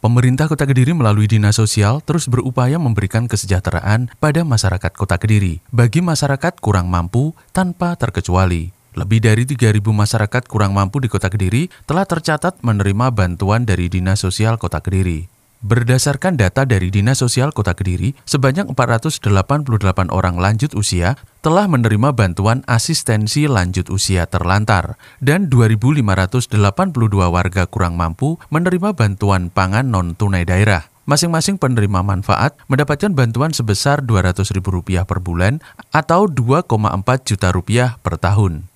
Pemerintah Kota Kediri melalui Dinas Sosial terus berupaya memberikan kesejahteraan pada masyarakat Kota Kediri bagi masyarakat kurang mampu tanpa terkecuali. Lebih dari 3.000 masyarakat kurang mampu di Kota Kediri telah tercatat menerima bantuan dari Dinas Sosial Kota Kediri. Berdasarkan data dari Dinas Sosial Kota Kediri, sebanyak 488 orang lanjut usia telah menerima bantuan asistensi lanjut usia terlantar dan 2.582 warga kurang mampu menerima bantuan pangan non-tunai daerah. Masing-masing penerima manfaat mendapatkan bantuan sebesar Rp200.000 per bulan atau 2,4 juta rupiah per tahun.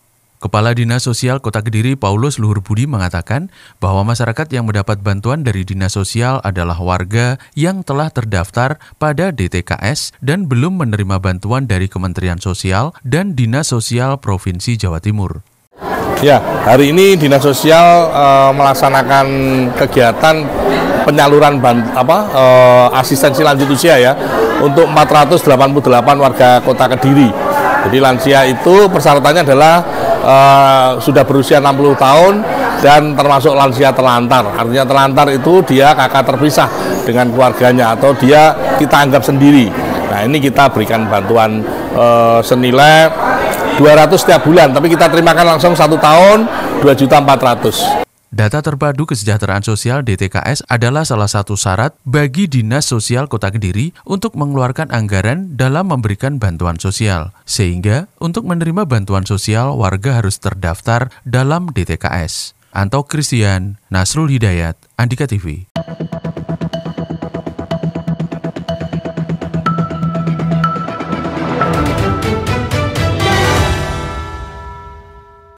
Kepala Dinas Sosial Kota Kediri Paulus Luhur Budi mengatakan bahwa masyarakat yang mendapat bantuan dari Dinas Sosial adalah warga yang telah terdaftar pada DTKS dan belum menerima bantuan dari Kementerian Sosial dan Dinas Sosial Provinsi Jawa Timur. Ya, hari ini Dinas Sosial e, melaksanakan kegiatan penyaluran ban, apa e, asistensi lanjut usia ya untuk 488 warga Kota Kediri jadi lansia itu persyaratannya adalah uh, sudah berusia 60 tahun dan termasuk lansia terlantar. Artinya terlantar itu dia kakak terpisah dengan keluarganya atau dia kita anggap sendiri. Nah ini kita berikan bantuan uh, eh, senilai 200 setiap bulan, tapi kita terimakan langsung satu tahun 2.400. Data terpadu kesejahteraan sosial DTKS adalah salah satu syarat bagi Dinas Sosial Kota Kediri untuk mengeluarkan anggaran dalam memberikan bantuan sosial. Sehingga, untuk menerima bantuan sosial, warga harus terdaftar dalam DTKS. Anto Christian, Nasrul Hidayat, Andika TV.